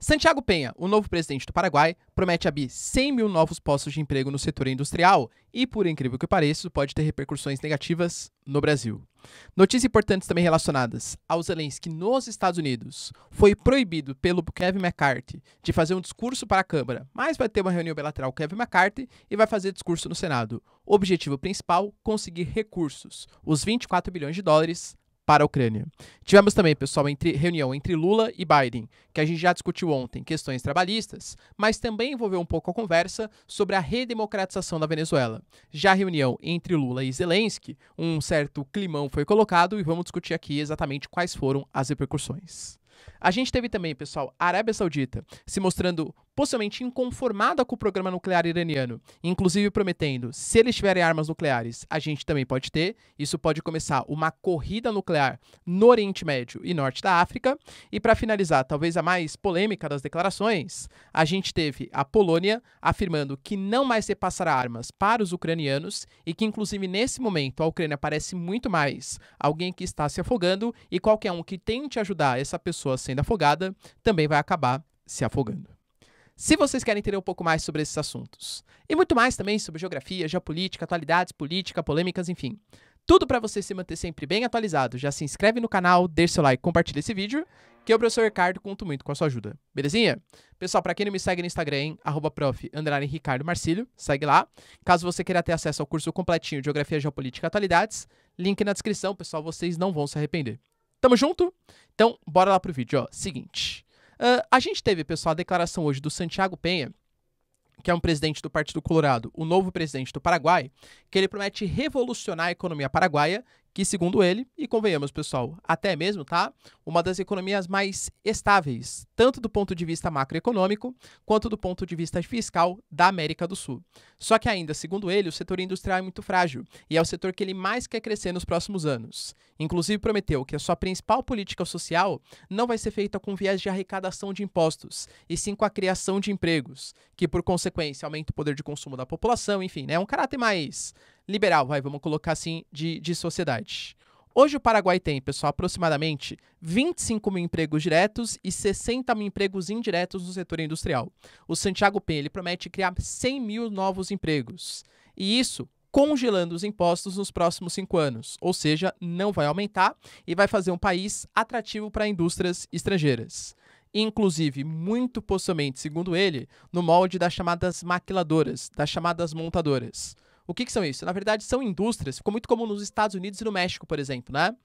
Santiago Penha, o novo presidente do Paraguai, promete abrir 100 mil novos postos de emprego no setor industrial e, por incrível que pareça, pode ter repercussões negativas no Brasil. Notícias importantes também relacionadas ao Zelensky nos Estados Unidos. Foi proibido pelo Kevin McCarthy de fazer um discurso para a Câmara, mas vai ter uma reunião bilateral com Kevin McCarthy e vai fazer discurso no Senado. O objetivo principal: conseguir recursos, os 24 bilhões de dólares para a Ucrânia. Tivemos também, pessoal, entre, reunião entre Lula e Biden, que a gente já discutiu ontem, questões trabalhistas, mas também envolveu um pouco a conversa sobre a redemocratização da Venezuela. Já a reunião entre Lula e Zelensky, um certo climão foi colocado e vamos discutir aqui exatamente quais foram as repercussões. A gente teve também, pessoal, a Arábia Saudita se mostrando possivelmente inconformada com o programa nuclear iraniano, inclusive prometendo, se eles tiverem armas nucleares, a gente também pode ter. Isso pode começar uma corrida nuclear no Oriente Médio e Norte da África. E para finalizar, talvez a mais polêmica das declarações, a gente teve a Polônia afirmando que não mais repassará armas para os ucranianos e que, inclusive, nesse momento, a Ucrânia parece muito mais alguém que está se afogando e qualquer um que tente ajudar essa pessoa sendo afogada também vai acabar se afogando. Se vocês querem entender um pouco mais sobre esses assuntos, e muito mais também sobre geografia, geopolítica, atualidades, política, polêmicas, enfim. Tudo para você se manter sempre bem atualizado. Já se inscreve no canal, deixa seu like, compartilha esse vídeo, que eu, professor Ricardo, conto muito com a sua ajuda. Belezinha? Pessoal, para quem não me segue no Instagram, hein, arroba prof, Ricardo Marcílio, segue lá. Caso você queira ter acesso ao curso completinho de Geografia, Geopolítica e Atualidades, link na descrição, pessoal, vocês não vão se arrepender. Tamo junto? Então, bora lá pro vídeo, ó. Seguinte... Uh, a gente teve, pessoal, a declaração hoje do Santiago Penha, que é um presidente do Partido Colorado, o novo presidente do Paraguai, que ele promete revolucionar a economia paraguaia, que, segundo ele, e convenhamos, pessoal, até mesmo, tá? Uma das economias mais estáveis, tanto do ponto de vista macroeconômico quanto do ponto de vista fiscal da América do Sul. Só que ainda, segundo ele, o setor industrial é muito frágil e é o setor que ele mais quer crescer nos próximos anos. Inclusive prometeu que a sua principal política social não vai ser feita com viés de arrecadação de impostos, e sim com a criação de empregos, que por consequência aumenta o poder de consumo da população, enfim, né? É um caráter mais liberal, vai, vamos colocar assim, de, de sociedade. Hoje o Paraguai tem, pessoal, aproximadamente 25 mil empregos diretos e 60 mil empregos indiretos no setor industrial. O Santiago Pen, ele promete criar 100 mil novos empregos. E isso congelando os impostos nos próximos cinco anos, ou seja, não vai aumentar e vai fazer um país atrativo para indústrias estrangeiras. Inclusive, muito possivelmente, segundo ele, no molde das chamadas maquiladoras, das chamadas montadoras. O que, que são isso? Na verdade, são indústrias. Ficou muito comum nos Estados Unidos e no México, por exemplo, né?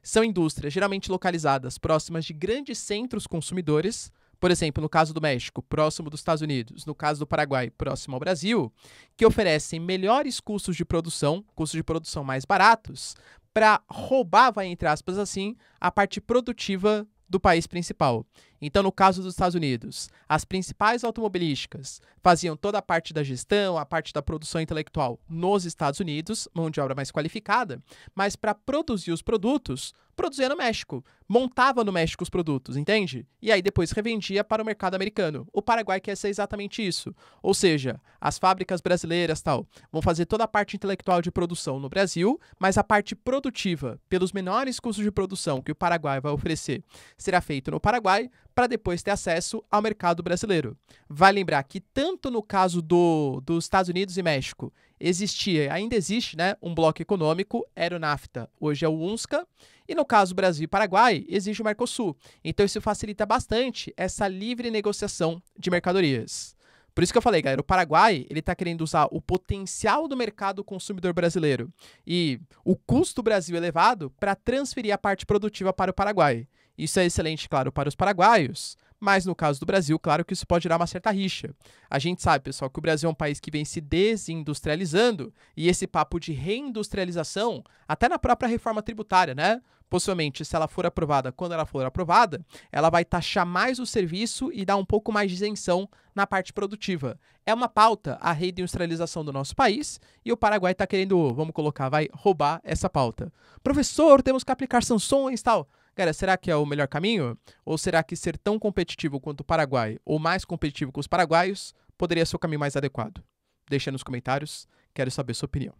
São indústrias geralmente localizadas próximas de grandes centros consumidores, por exemplo, no caso do México, próximo dos Estados Unidos, no caso do Paraguai, próximo ao Brasil, que oferecem melhores custos de produção, custos de produção mais baratos, para roubar, vai entre aspas assim, a parte produtiva do país principal. Então, no caso dos Estados Unidos, as principais automobilísticas faziam toda a parte da gestão, a parte da produção intelectual nos Estados Unidos, mão de obra mais qualificada, mas para produzir os produtos, produzia no México, montava no México os produtos, entende? E aí depois revendia para o mercado americano. O Paraguai quer ser exatamente isso. Ou seja, as fábricas brasileiras tal vão fazer toda a parte intelectual de produção no Brasil, mas a parte produtiva, pelos menores custos de produção que o Paraguai vai oferecer, será feito no Paraguai para depois ter acesso ao mercado brasileiro. Vale lembrar que tanto no caso do, dos Estados Unidos e México existia, ainda existe, né, um bloco econômico, era o NAFTA, hoje é o UNSCA, e no caso Brasil e Paraguai existe o Mercosul. Então isso facilita bastante essa livre negociação de mercadorias. Por isso que eu falei, galera, o Paraguai, ele está querendo usar o potencial do mercado consumidor brasileiro e o custo Brasil elevado para transferir a parte produtiva para o Paraguai. Isso é excelente, claro, para os paraguaios, mas no caso do Brasil, claro que isso pode gerar uma certa rixa. A gente sabe, pessoal, que o Brasil é um país que vem se desindustrializando e esse papo de reindustrialização, até na própria reforma tributária, né? Possivelmente, se ela for aprovada, quando ela for aprovada, ela vai taxar mais o serviço e dar um pouco mais de isenção na parte produtiva. É uma pauta a reindustrialização do nosso país e o Paraguai está querendo, vamos colocar, vai roubar essa pauta. Professor, temos que aplicar sanções e tal. Cara, será que é o melhor caminho? Ou será que ser tão competitivo quanto o Paraguai, ou mais competitivo que os paraguaios, poderia ser o caminho mais adequado? Deixa nos comentários, quero saber sua opinião.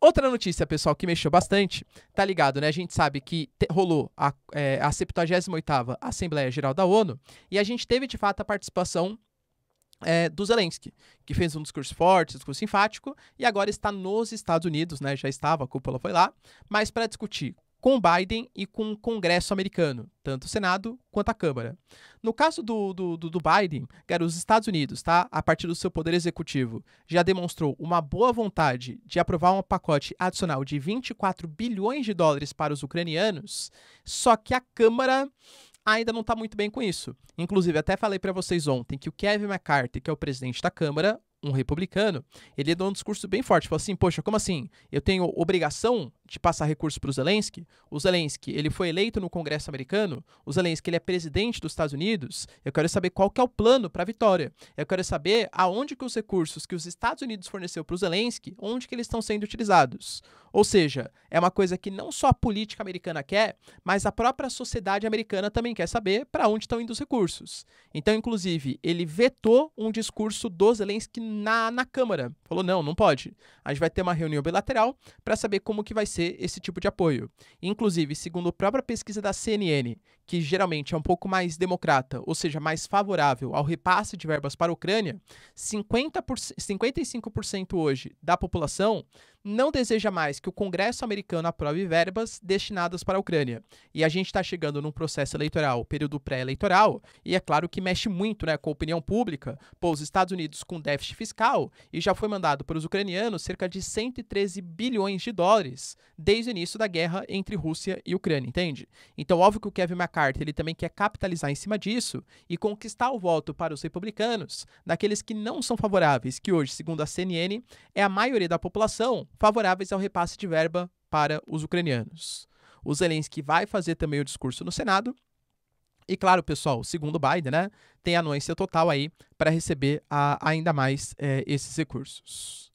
Outra notícia, pessoal, que mexeu bastante, tá ligado, né? A gente sabe que rolou a, é, a 78ª Assembleia Geral da ONU e a gente teve, de fato, a participação é, do Zelensky, que fez um discurso forte, um discurso enfático, e agora está nos Estados Unidos, né? Já estava, a cúpula foi lá, mas para discutir com Biden e com o Congresso americano, tanto o Senado quanto a Câmara. No caso do, do, do, Biden, cara, os Estados Unidos, tá, a partir do seu poder executivo, já demonstrou uma boa vontade de aprovar um pacote adicional de 24 bilhões de dólares para os ucranianos, só que a Câmara ainda não está muito bem com isso. Inclusive, até falei para vocês ontem que o Kevin McCarthy, que é o presidente da Câmara, um republicano, ele deu um discurso bem forte. Falou assim: Poxa, como assim? Eu tenho obrigação de passar recursos para o Zelensky, o Zelensky ele foi eleito no Congresso americano, o Zelensky ele é presidente dos Estados Unidos, eu quero saber qual que é o plano para a vitória. Eu quero saber aonde que os recursos que os Estados Unidos forneceu para o Zelensky, onde que eles estão sendo utilizados. Ou seja, é uma coisa que não só a política americana quer, mas a própria sociedade americana também quer saber para onde estão indo os recursos. Então, inclusive, ele vetou um discurso do Zelensky na, na Câmara. Falou, não, não pode. A gente vai ter uma reunião bilateral para saber como que vai ser oferecer esse tipo de apoio. Inclusive, segundo a própria pesquisa da CNN, que geralmente é um pouco mais democrata, ou seja, mais favorável ao repasse de verbas para a Ucrânia, 50 por, 55% hoje da população não deseja mais que o Congresso americano aprove verbas destinadas para a Ucrânia. E a gente está chegando num processo eleitoral, período pré-eleitoral, e é claro que mexe muito né, com a opinião pública. Pô, os Estados Unidos com déficit fiscal e já foi mandado para os ucranianos cerca de 113 bilhões de dólares desde o início da guerra entre Rússia e Ucrânia, entende? Então, óbvio que o Kevin McCarthy McCarthy ele também quer capitalizar em cima disso e conquistar o voto para os republicanos, daqueles que não são favoráveis, que hoje, segundo a CNN, é a maioria da população favoráveis ao repasse de verba para os ucranianos. O Zelensky vai fazer também o discurso no Senado. E claro, pessoal, segundo Biden, né, tem anuência total aí para receber a, ainda mais é, esses recursos.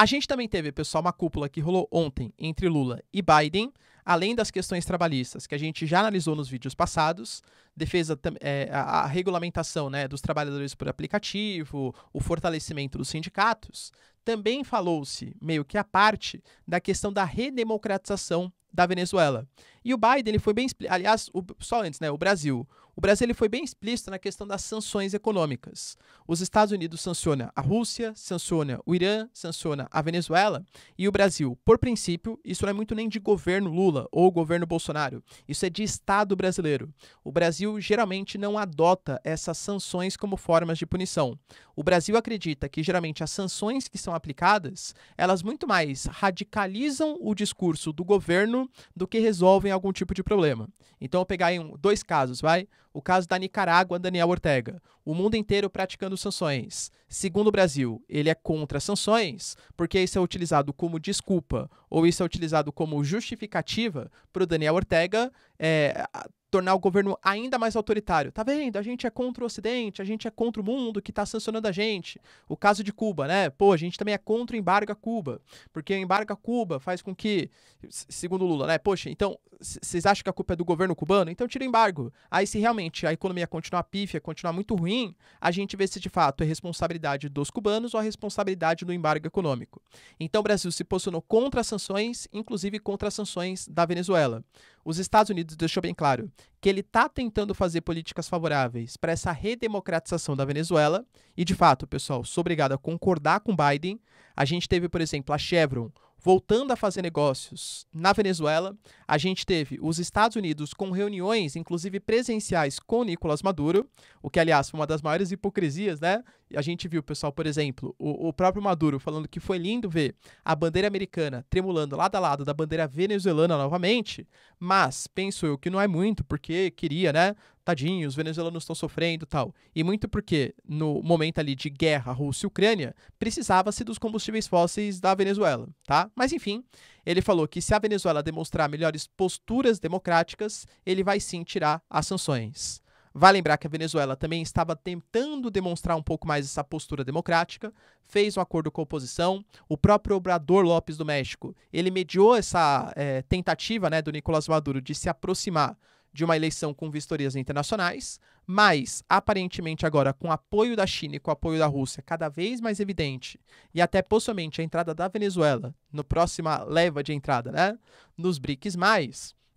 A gente também teve, pessoal, uma cúpula que rolou ontem entre Lula e Biden, além das questões trabalhistas que a gente já analisou nos vídeos passados, defesa é, a, a, regulamentação né, dos trabalhadores por aplicativo, o fortalecimento dos sindicatos, também falou-se, meio que a parte, da questão da redemocratização da Venezuela. E o Biden ele foi bem. Aliás, o, só antes, né? O Brasil. O Brasil ele foi bem explícito na questão das sanções econômicas. Os Estados Unidos sanciona a Rússia, sanciona o Irã, sanciona a Venezuela e o Brasil, por princípio, isso não é muito nem de governo Lula ou governo Bolsonaro, isso é de Estado brasileiro. O Brasil geralmente não adota essas sanções como formas de punição. O Brasil acredita que geralmente as sanções que são aplicadas, elas muito mais radicalizam o discurso do governo do que resolvem algum tipo de problema. Então, eu pegar aí um, dois casos, vai? O caso da Nicarágua, Daniel Ortega. O mundo inteiro praticando sanções. Segundo o Brasil, ele é contra sanções porque isso é utilizado como desculpa ou isso é utilizado como justificativa para o Daniel Ortega é, tornar o governo ainda mais autoritário. Tá vendo? A gente é contra o Ocidente, a gente é contra o mundo que está sancionando a gente. O caso de Cuba, né? Pô, a gente também é contra o embargo a Cuba, porque o embargo a Cuba faz com que, segundo Lula, né? Poxa, então vocês acham que a culpa é do governo cubano? Então tira o embargo. Aí se realmente a economia continuar pífia, continuar muito ruim, a gente vê se de fato é responsabilidade dos cubanos ou a responsabilidade do embargo econômico. Então o Brasil se posicionou contra as sanções, inclusive contra as sanções da Venezuela os Estados Unidos deixou bem claro que ele está tentando fazer políticas favoráveis para essa redemocratização da Venezuela. E, de fato, pessoal, sou obrigado a concordar com Biden. A gente teve, por exemplo, a Chevron voltando a fazer negócios na Venezuela. A gente teve os Estados Unidos com reuniões, inclusive presenciais, com Nicolás Maduro, o que, aliás, foi uma das maiores hipocrisias, né? a gente viu, pessoal, por exemplo, o, o, próprio Maduro falando que foi lindo ver a bandeira americana tremulando lado a lado da bandeira venezuelana novamente, mas penso eu que não é muito, porque queria, né? Tadinho, os venezuelanos estão sofrendo tal. E muito porque, no momento ali de guerra Rússia e Ucrânia, precisava-se dos combustíveis fósseis da Venezuela, tá? Mas enfim, ele falou que se a Venezuela demonstrar melhores posturas democráticas, ele vai sim tirar as sanções. Vale lembrar que a Venezuela também estava tentando demonstrar um pouco mais essa postura democrática, fez um acordo com a oposição. O próprio Obrador Lopes do México, ele mediou essa é, tentativa né, do Nicolás Maduro de se aproximar de uma eleição com vistorias internacionais, mas aparentemente agora com apoio da China e com apoio da Rússia cada vez mais evidente, e até possivelmente a entrada da Venezuela no próxima leva de entrada, né, nos BRICS+,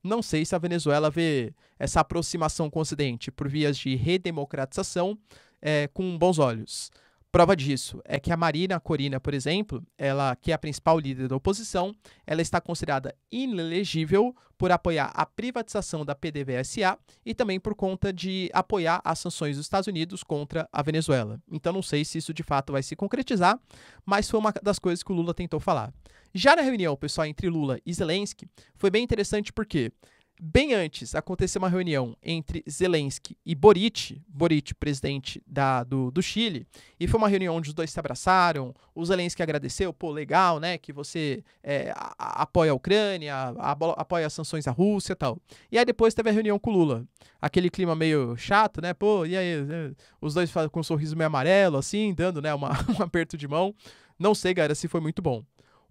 não sei se a Venezuela vê essa aproximação com o Ocidente por vias de redemocratização é, com bons olhos. Prova disso é que a Marina Corina, por exemplo, ela que é a principal líder da oposição, ela está considerada inelegível por apoiar a privatização da PDVSA e também por conta de apoiar as sanções dos Estados Unidos contra a Venezuela. Então não sei se isso de fato vai se concretizar, mas foi uma das coisas que o Lula tentou falar. Já na reunião, pessoal, entre Lula e Zelensky, foi bem interessante porque Bem antes, aconteceu uma reunião entre Zelensky e Boric, Boric, presidente da, do, do Chile, e foi uma reunião onde os dois se abraçaram. O Zelensky agradeceu, pô, legal, né, que você é, apoia a Ucrânia, a, apoia as sanções à Rússia e tal. E aí depois teve a reunião com o Lula. Aquele clima meio chato, né, pô, e aí, é, os dois com um sorriso meio amarelo, assim, dando, né, uma, um aperto de mão. Não sei, galera se foi muito bom.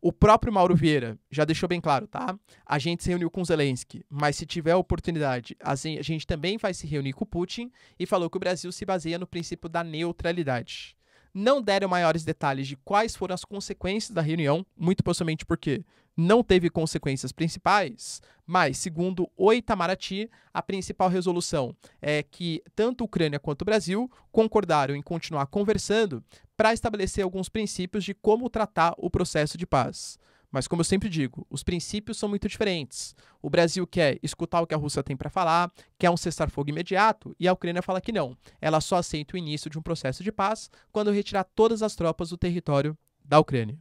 O próprio Mauro Vieira já deixou bem claro, tá? A gente se reuniu com Zelensky, mas se tiver oportunidade, a gente também vai se reunir com Putin e falou que o Brasil se baseia no princípio da neutralidade. Não deram maiores detalhes de quais foram as consequências da reunião, muito possivelmente porque não teve consequências principais, mas, segundo o Itamaraty, a principal resolução é que tanto a Ucrânia quanto o Brasil concordaram em continuar conversando para estabelecer alguns princípios de como tratar o processo de paz. Mas, como eu sempre digo, os princípios são muito diferentes. O Brasil quer escutar o que a Rússia tem para falar, quer um cessar-fogo imediato, e a Ucrânia fala que não. Ela só aceita o início de um processo de paz quando retirar todas as tropas do território da Ucrânia.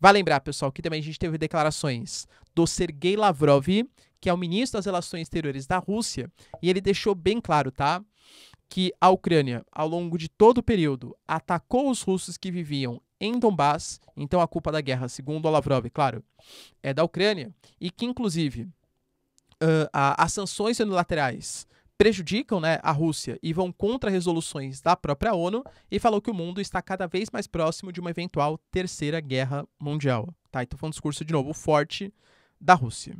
Vale lembrar, pessoal, que também a gente teve declarações do Sergei Lavrov, que é o ministro das Relações Exteriores da Rússia, e ele deixou bem claro, tá? Que a Ucrânia, ao longo de todo o período, atacou os russos que viviam em Donbass, então a culpa da guerra, segundo o Lavrov, claro, é da Ucrânia, e que, inclusive, uh, as sanções unilaterais prejudicam né, a Rússia e vão contra resoluções da própria ONU e falou que o mundo está cada vez mais próximo de uma eventual terceira guerra mundial. Tá? Então foi um discurso, de novo, forte da Rússia.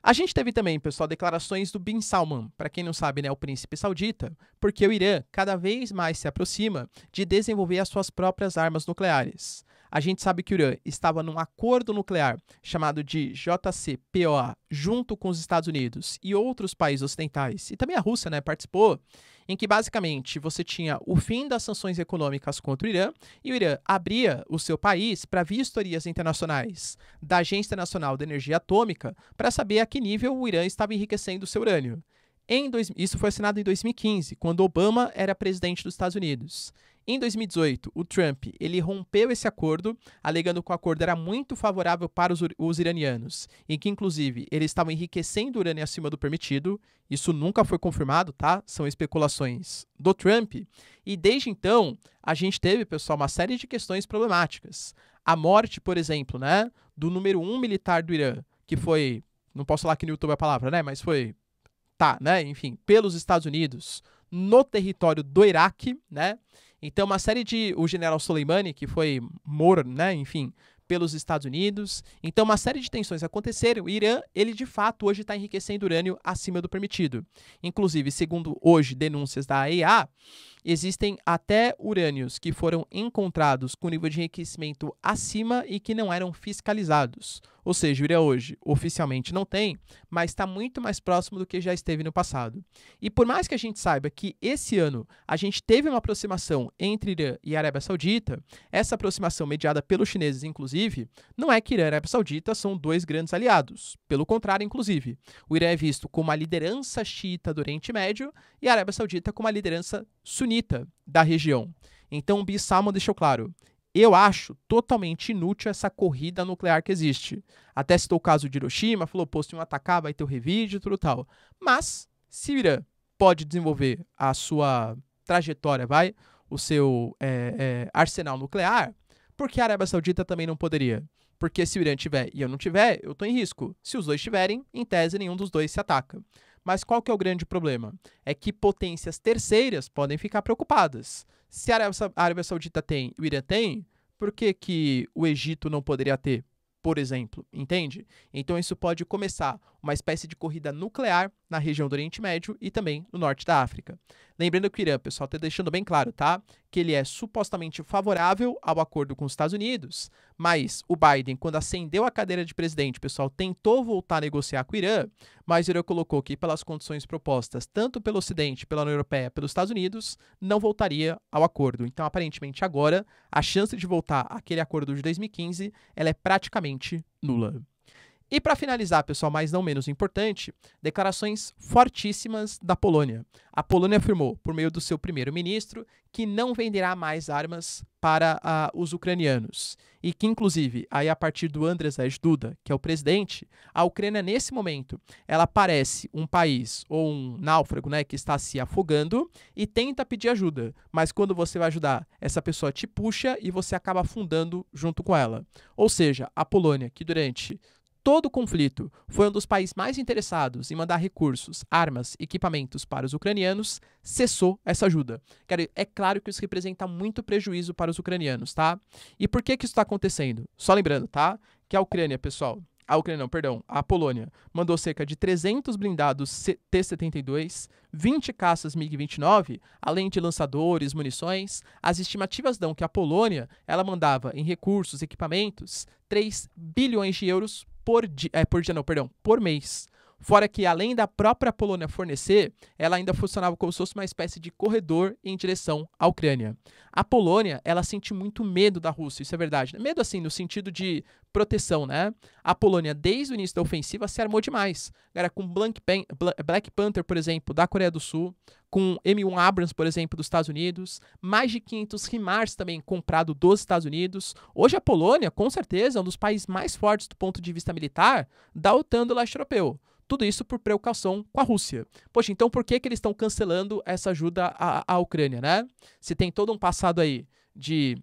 A gente teve também, pessoal, declarações do Bin Salman, para quem não sabe, né, o príncipe saudita, porque o Irã cada vez mais se aproxima de desenvolver as suas próprias armas nucleares a gente sabe que o Irã estava num acordo nuclear chamado de JCPOA, junto com os Estados Unidos e outros países ocidentais, e também a Rússia né, participou, em que basicamente você tinha o fim das sanções econômicas contra o Irã e o Irã abria o seu país para vistorias internacionais da Agência Nacional de Energia Atômica para saber a que nível o Irã estava enriquecendo o seu urânio. Em dois, isso foi assinado em 2015, quando Obama era presidente dos Estados Unidos. Em 2018, o Trump ele rompeu esse acordo, alegando que o acordo era muito favorável para os, os iranianos e que, inclusive, eles estavam enriquecendo o urânio acima do permitido. Isso nunca foi confirmado, tá? São especulações do Trump. E desde então, a gente teve, pessoal, uma série de questões problemáticas. A morte, por exemplo, né, do número um militar do Irã, que foi, não posso falar que no YouTube é a palavra, né, mas foi tá, né? Enfim, pelos Estados Unidos no território do Iraque, né? Então, uma série de. O general Soleimani, que foi morto, né? Enfim, pelos Estados Unidos. Então, uma série de tensões aconteceram. O Irã, ele de fato hoje está enriquecendo urânio acima do permitido. Inclusive, segundo hoje denúncias da AEA, existem até urânios que foram encontrados com nível de enriquecimento acima e que não eram fiscalizados. Ou seja, o Irã hoje oficialmente não tem, mas está muito mais próximo do que já esteve no passado. E por mais que a gente saiba que esse ano a gente teve uma aproximação entre Irã e Arábia Saudita, essa aproximação mediada pelos chineses, inclusive, não é que Irã e Arábia Saudita são dois grandes aliados. Pelo contrário, inclusive, o Irã é visto como a liderança xiita do Oriente Médio e a Arábia Saudita como a liderança sunita da região. Então, o Bissama deixou claro: eu acho totalmente inútil essa corrida nuclear que existe. Até citou o caso de Hiroshima, falou: pô, se um atacar, vai ter o revide, tudo tal. Mas, se o Irã pode desenvolver a sua trajetória, vai, o seu é, é, arsenal nuclear, por que a Arábia Saudita também não poderia? Porque se o Irã tiver e eu não tiver, eu estou em risco. Se os dois tiverem, em tese, nenhum dos dois se ataca. Mas qual que é o grande problema? É que potências terceiras podem ficar preocupadas. Se a Arábia Saudita tem e o Irã tem, por que, que o Egito não poderia ter? por exemplo, entende? Então isso pode começar uma espécie de corrida nuclear na região do Oriente Médio e também no norte da África. Lembrando que o Irã, pessoal, está deixando bem claro, tá? Que ele é supostamente favorável ao acordo com os Estados Unidos, mas o Biden, quando ascendeu a cadeira de presidente, pessoal, tentou voltar a negociar com o Irã, mas o Irã colocou que, pelas condições propostas tanto pelo Ocidente, pela União Europeia, pelos Estados Unidos, não voltaria ao acordo. Então, aparentemente, agora, a chance de voltar àquele acordo de 2015 ela é praticamente nula. E para finalizar, pessoal, mas não menos importante, declarações fortíssimas da Polônia. A Polônia afirmou, por meio do seu primeiro-ministro, que não venderá mais armas para uh, os ucranianos. E que, inclusive, aí a partir do Andrzej Duda, que é o presidente, a Ucrânia, nesse momento, ela parece um país ou um náufrago né, que está se afogando e tenta pedir ajuda. Mas quando você vai ajudar, essa pessoa te puxa e você acaba afundando junto com ela. Ou seja, a Polônia, que durante todo o conflito, foi um dos países mais interessados em mandar recursos, armas, equipamentos para os ucranianos, cessou essa ajuda. É claro que isso representa muito prejuízo para os ucranianos, tá? E por que, que isso está acontecendo? Só lembrando, tá? Que a Ucrânia, pessoal, a Ucrânia não, perdão, a Polônia mandou cerca de 300 blindados T-72, 20 caças MiG-29, além de lançadores, munições. As estimativas dão que a Polônia ela mandava em recursos, equipamentos, 3 bilhões de euros por dia, é, por dia não, perdão, por mês. Fora que, além da própria Polônia fornecer, ela ainda funcionava como se fosse uma espécie de corredor em direção à Ucrânia. A Polônia, ela sente muito medo da Rússia, isso é verdade. Né? Medo, assim, no sentido de proteção, né? A Polônia, desde o início da ofensiva, se armou demais. Né? Era com Black Panther, por exemplo, da Coreia do Sul, com M1 Abrams, por exemplo, dos Estados Unidos, mais de 500 HIMARS também comprado dos Estados Unidos. Hoje a Polônia, com certeza, é um dos países mais fortes do ponto de vista militar da OTAN do leste europeu. Tudo isso por precaução com a Rússia. Poxa, então por que, que eles estão cancelando essa ajuda à, à Ucrânia, né? Se tem todo um passado aí de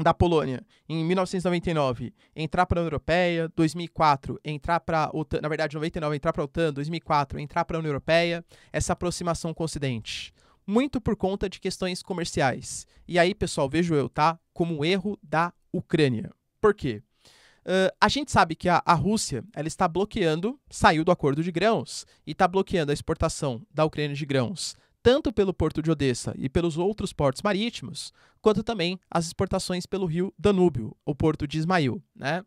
da Polônia em 1999 entrar para a União Europeia, 2004 entrar para a OTAN, na verdade 99 entrar para a OTAN, 2004 entrar para a União Europeia, essa aproximação com o Ocidente. Muito por conta de questões comerciais. E aí, pessoal, vejo eu, tá? Como um erro da Ucrânia. Por quê? Uh, a gente sabe que a, a, Rússia ela está bloqueando, saiu do acordo de grãos e está bloqueando a exportação da Ucrânia de grãos, tanto pelo porto de Odessa e pelos outros portos marítimos, quanto também as exportações pelo rio Danúbio, o porto de Ismail. Né?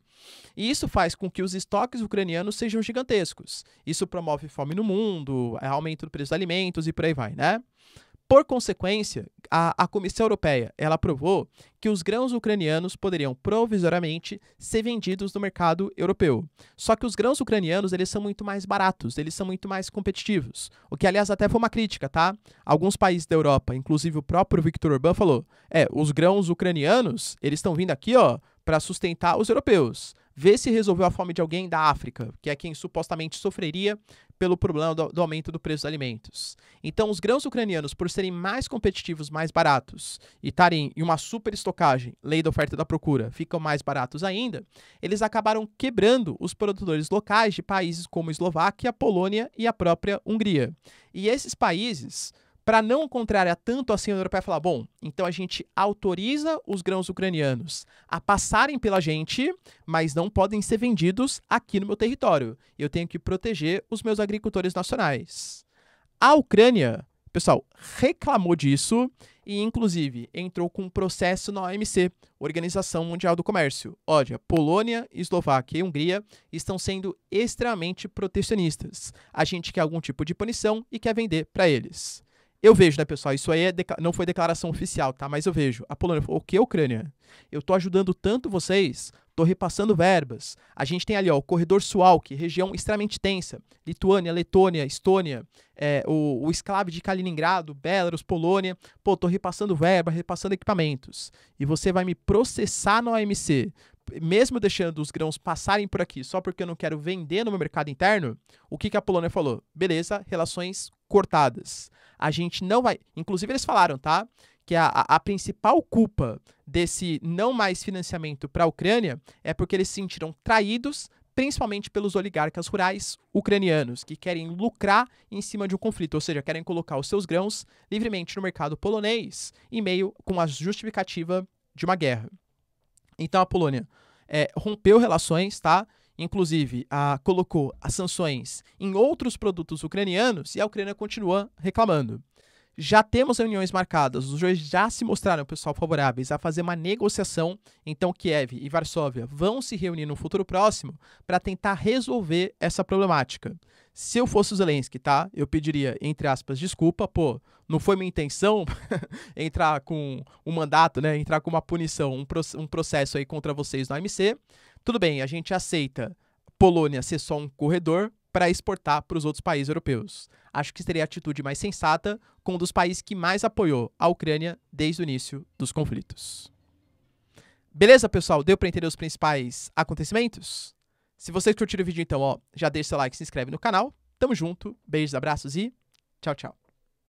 E isso faz com que os estoques ucranianos sejam gigantescos. Isso promove fome no mundo, é, aumento do preço dos alimentos e por aí vai, né? Por consequência, a, a, Comissão Europeia ela aprovou que os grãos ucranianos poderiam provisoriamente ser vendidos no mercado europeu. Só que os grãos ucranianos eles são muito mais baratos, eles são muito mais competitivos. O que, aliás, até foi uma crítica, tá? Alguns países da Europa, inclusive o próprio Viktor Orbán, falou: é, os grãos ucranianos eles estão vindo aqui, ó, para sustentar os europeus ver se resolveu a fome de alguém da África, que é quem supostamente sofreria pelo problema do, do, aumento do preço dos alimentos. Então, os grãos ucranianos, por serem mais competitivos, mais baratos, e estarem em uma super estocagem, lei da oferta e da procura, ficam mais baratos ainda, eles acabaram quebrando os produtores locais de países como Eslováquia, Polônia e a própria Hungria. E esses países para não contrariar tanto assim a União Europeia falar, bom, então a gente autoriza os grãos ucranianos a passarem pela gente, mas não podem ser vendidos aqui no meu território. Eu tenho que proteger os meus agricultores nacionais. A Ucrânia, pessoal, reclamou disso e inclusive entrou com um processo na OMC, Organização Mundial do Comércio. Olha, Polônia, Eslováquia e Hungria estão sendo extremamente protecionistas. A gente quer algum tipo de punição e quer vender para eles. Eu vejo, né, pessoal? Isso aí é não foi declaração oficial, tá? Mas eu vejo. A Polônia falou: o que, Ucrânia? Eu tô ajudando tanto vocês, tô repassando verbas. A gente tem ali, ó, o corredor Sualk, região extremamente tensa. Lituânia, Letônia, Estônia, é, o, o esclave de Kaliningrado, Belarus, Polônia. Pô, tô repassando verba, repassando equipamentos. E você vai me processar no OMC mesmo deixando os grãos passarem por aqui só porque eu não quero vender no meu mercado interno, o que, que a Polônia falou? Beleza, relações cortadas. A gente não vai. Inclusive, eles falaram, tá? Que a, a principal culpa desse não mais financiamento para a Ucrânia é porque eles se sentiram traídos principalmente pelos oligarcas rurais ucranianos, que querem lucrar em cima de um conflito, ou seja, querem colocar os seus grãos livremente no mercado polonês, em meio com a justificativa de uma guerra. Então a Polônia é, rompeu relações, tá? Inclusive, a, colocou as sanções em outros produtos ucranianos e a Ucrânia continua reclamando. Já temos reuniões marcadas, os dois já se mostraram, pessoal, favoráveis a fazer uma negociação. Então, Kiev e Varsóvia vão se reunir no futuro próximo para tentar resolver essa problemática. Se eu fosse o Zelensky, tá? Eu pediria, entre aspas, desculpa, pô, não foi minha intenção entrar com um mandato, né? Entrar com uma punição, um, pro um processo aí contra vocês no AMC. Tudo bem, a gente aceita Polônia ser só um corredor, para exportar para os outros países europeus. Acho que seria a atitude mais sensata com um dos países que mais apoiou a Ucrânia desde o início dos conflitos. Beleza, pessoal? Deu para entender os principais acontecimentos? Se vocês curtiram o vídeo, então, ó, já deixa seu like, se inscreve no canal. Tamo junto, beijos, abraços e tchau, tchau.